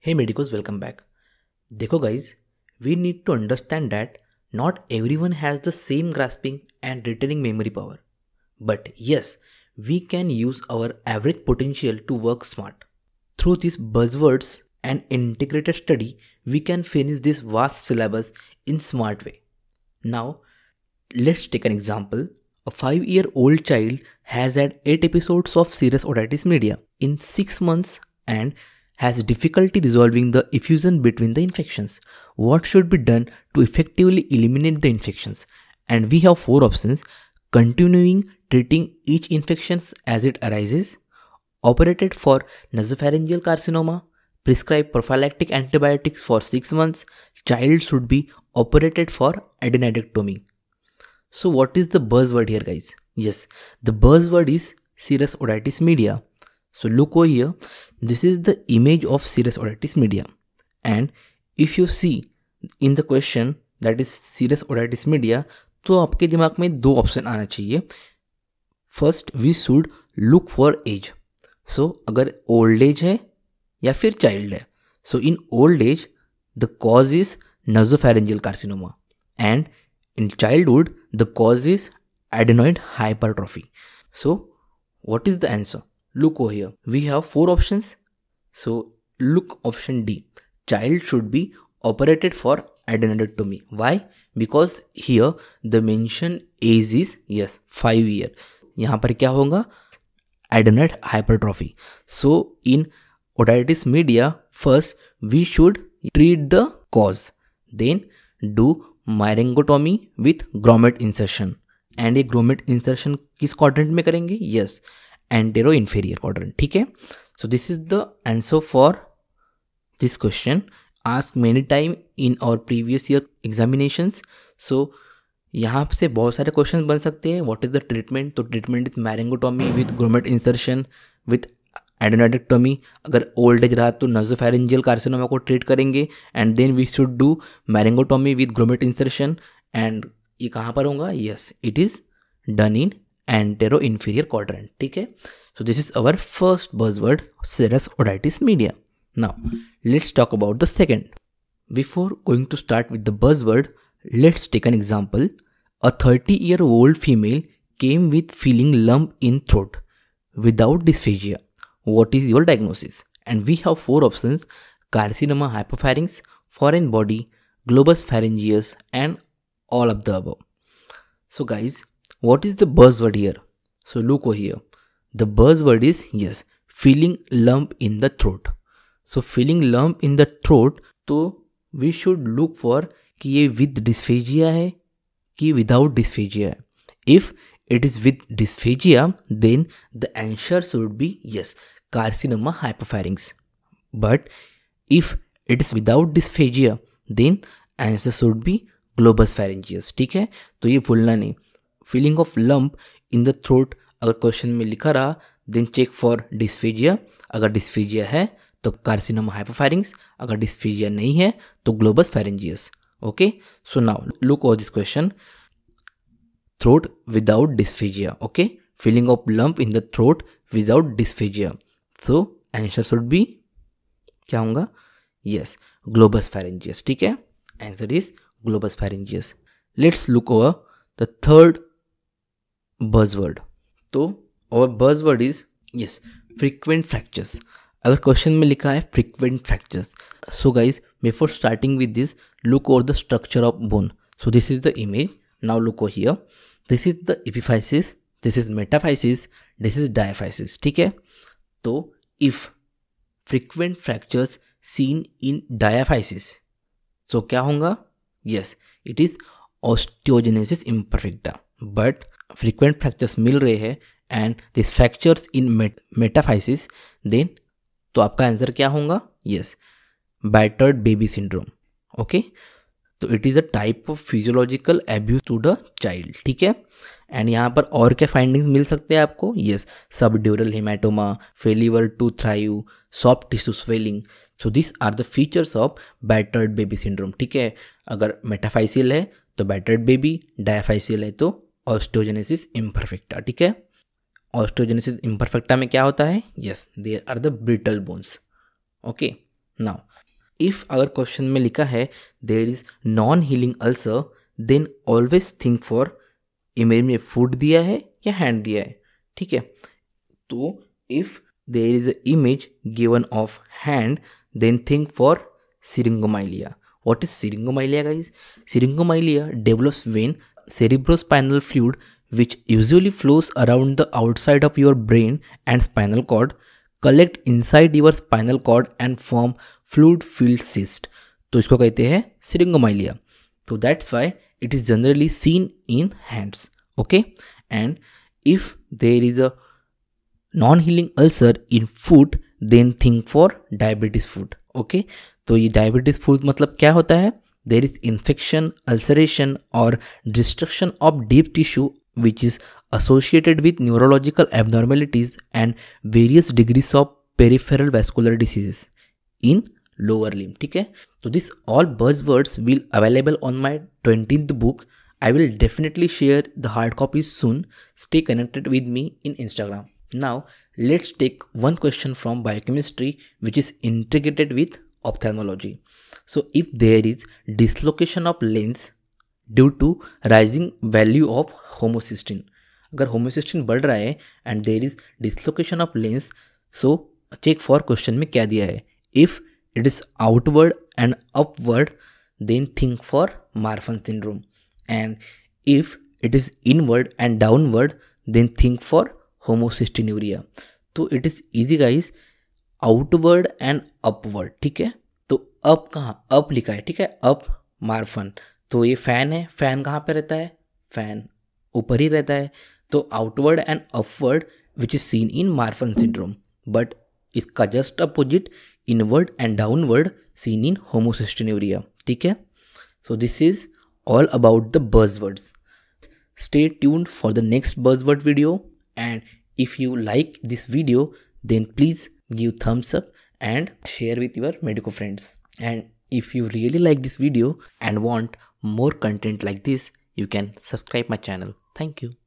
Hey Medicos, welcome back. Dekho guys, we need to understand that not everyone has the same grasping and retaining memory power. But yes, we can use our average potential to work smart. Through these buzzwords and integrated study, we can finish this vast syllabus in smart way. Now, let's take an example a 5 year old child has had 8 episodes of serious otitis media in 6 months and has difficulty resolving the effusion between the infections. What should be done to effectively eliminate the infections? And we have 4 options continuing treating each infections as it arises, operated for nasopharyngeal carcinoma, prescribed prophylactic antibiotics for 6 months, child should be operated for adenidectomy. So what is the buzz word here guys yes the buzz word is serous otitis media so look oh here this is the image of serous otitis media and if you see in the question that is serous otitis media तो आपके दिमाग में दो option आना चाहिए first we should look for age so अगर old age है या फिर चाइल्ड है so in old age the cause is nasopharyngeal carcinoma and in childhood The cause is adenoid hypertrophy. So, what is the answer? Look over here. We have four options. So, look option D. Child should be operated for adenoidectomy. Why? Because here the mention age is yes five year. यहाँ पर क्या होगा Adenoid hypertrophy. So, in otitis media, first we should treat the cause. Then do myringotomy with grommet insertion and ये grommet insertion किस quadrant में करेंगे yes antero inferior quadrant ठीक है so this is the answer for this question ask many time in our previous year examinations so यहाँ से बहुत सारे क्वेश्चन बन सकते हैं वॉट इज़ द ट्रीटमेंट तो treatment is myringotomy with grommet insertion with एडोनाडिक्टोमी अगर ओल्ड एज रहा तो नजोफेरेंजियल कार्सिनोमा को ट्रीट करेंगे and then we should do myringotomy with grommet insertion and ये कहाँ पर होगा yes it is done in antero inferior quadrant ठीक है so this is our first buzz word serous otitis media now let's talk about the second before going to start with the buzz word let's take an example a thirty year old female came with feeling lump in throat without dysphagia what is your diagnosis? And we have four options carcinoma hypopharynx, foreign body, globus pharyngeus, and all of the above. So, guys, what is the buzzword here? So, look over here. The buzzword is yes, feeling lump in the throat. So, feeling lump in the throat, so we should look for कि ये with dysphagia? है कि without dysphagia? है it is with dysphagia, then the answer should be yes. carcinoma hypopharynx. But if it is without dysphagia, then answer should be globus pharyngeus ठीक है तो ये भूलना नहीं feeling of lump in the throat अगर question में लिखा रहा देन चेक फॉर डिस्फेजिया अगर डिस्फेजिया है तो कार्सिनोमा हाइपोफायरिंग्स अगर डिस्फेजिया नहीं है तो globus pharyngeus okay so now look all this question throat without dysphagia okay feeling of lump in the throat without dysphagia so answer should be क्या होगा yes globus pharyngeus ठीक है answer is globus pharyngeus let's look over the third word तो और word is yes frequent fractures अगर question में लिखा है frequent fractures so guys before starting with this look over the structure of bone so this is the image now look oh here this is the epiphysis this is metaphysis this is diaphysis ठीक है तो if frequent fractures seen in diaphysis so क्या होगा yes it is osteogenesis imperfecta but frequent fractures मिल रहे हैं and this fractures in metaphysis then तो आपका आंसर क्या होगा yes battered baby syndrome okay तो it is a type of physiological abuse to the child ठीक है एंड यहाँ पर और क्या फाइंडिंग्स मिल सकते हैं आपको yes subdural hematoma failure to thrive soft tissue swelling so this are the features of battered baby syndrome ठीक है अगर मेटाफाइसियल है तो बैटर्ड बेबी डायाफाइसियल है तो ऑस्टोजेनेसिस इम्परफेक्टा ठीक है ऑस्टोजेनेसिस इम्परफेक्टा में क्या होता है yes there are the brittle bones okay now if अगर क्वेश्चन में लिखा है there is non healing ulcer then always think for image में फूड दिया है या हैंड दिया है ठीक है तो if there is a image given of hand then think for syringomyelia what is syringomyelia का is syringomyelia develops when cerebro spinal fluid which usually flows around the outside of your brain and spinal cord collect inside your spinal cord and form fluid filled cyst तो इसको कहते हैं syringomyelia तो that's why it is generally seen in hands okay and if there is a non-healing ulcer in foot then think for diabetic foot okay तो ये diabetic foot मतलब क्या होता है देर इज इन्फेक्शन अल्सरेशन और destruction of deep tissue which is associated with neurological abnormalities and various degrees of peripheral vascular diseases in lower limb ठीक है तो this all buzz words will available on my twenty book I will definitely share the hard copy soon stay connected with me in Instagram now let's take one question from biochemistry which is integrated with ophthalmology so if there is dislocation of lens due to rising value of homocystine अगर homocystine बढ़ रहा है and there is dislocation of lens so check for question में क्या दिया है if it is outward and upward then think for Marfan syndrome and if it is inward and downward then think for homocystinuria तो it is easy guys outward and upward ठीक है तो up कहाँ up लिखा है ठीक है up Marfan तो ये फैन है फैन कहाँ पे रहता है फैन ऊपर ही रहता है तो outward and upward which is seen in Marfan syndrome but इसका just opposite inward and downward seen in homocystinuria Okay, so this is all about the buzzwords stay tuned for the next buzzword video and if you like this video then please give thumbs up and share with your medical friends and if you really like this video and want more content like this you can subscribe my channel thank you